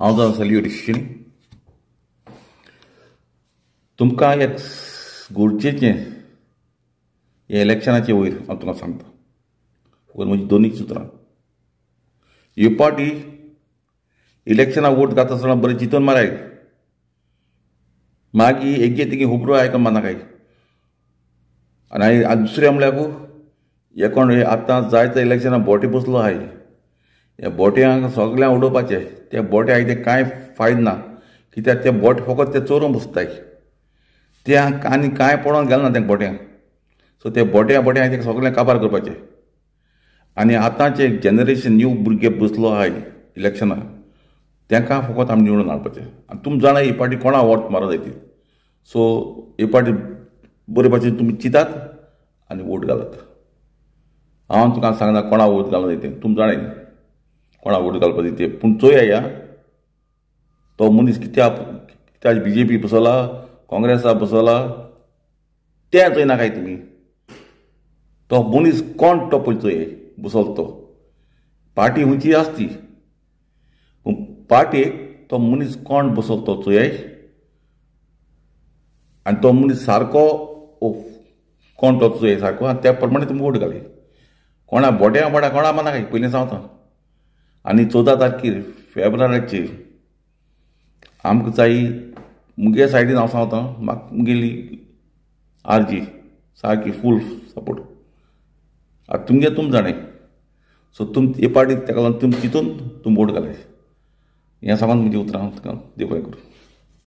हांव जालो हरिशील तुमकां एक गुरजेचें हे इलेक्शनाचे वयर हांव तुमकां सांगता वयर म्हजी दोनी सुत्रां हे पार्टी इलेक्शनाक वोट घात आसतना बरें चिंतून माराय मागीर एके तेगे हुबरो आयकून मारनाकाय आनी दुसरें म्हणल्यार कोण आतां जायत्या इलेक्शनाक बोटी बसलो आहाय ह्या बोट्यांक सगळ्यांक उडोवपाचें त्या बोट्यांक ते कांय फायदो ना कित्याक ते बोट फकत ते चोरूंक बसताय त्याक आनी कांय पडोन गेलना ते बोट्यांक सो ते बोट्या बोट्या ते सगळें काबार करपाचें आनी आताचे जनरेशन न्यू भुरगे बसलो आहाय इलेक्शनाक तांकां फकत आमी निवडून हाडपाचें आनी तुमी जाणा ही पार्टी कोणा वोट मारूंक जाय ती सो ही पार्टी बरे भाशेन तुमी चितात आनी वोट घालात हांव तुका सांगना कोणा वोट घालूं जाय तें तुमी जाणाय कोणा वोट घालपाची ते पूण चोया तो मनीस कित्या कित्या बी जे पी बसला काँग्रेसा बसला तें ना काय तुमी तो मनीस कोण तो पळय चोय बसलो तो पाटी हुंची आसती पूण तो मनीस कोण बसलो तो चोयाय आनी तो मनीस सारको कोण तो चोय सारको आनी त्या प्रमाणे तुमी वोट घाले कोणा बोट्या बोट्या कोणा मना काय पयलीं सांगता आनी चवदा तारखेर फेब्रुवारीचे आमकां जायी मुगे सायडीन हांव सांगता म्हाका मुगेली आरजी सारकी फूल सपोर्ट आतां तुमगे तुमी जाणें सो तुम हे पार्टी तेका लागून तुमी चिंतून तुमी वोट घालाय हें सांगून म्हजी उतरां देव बरें करूं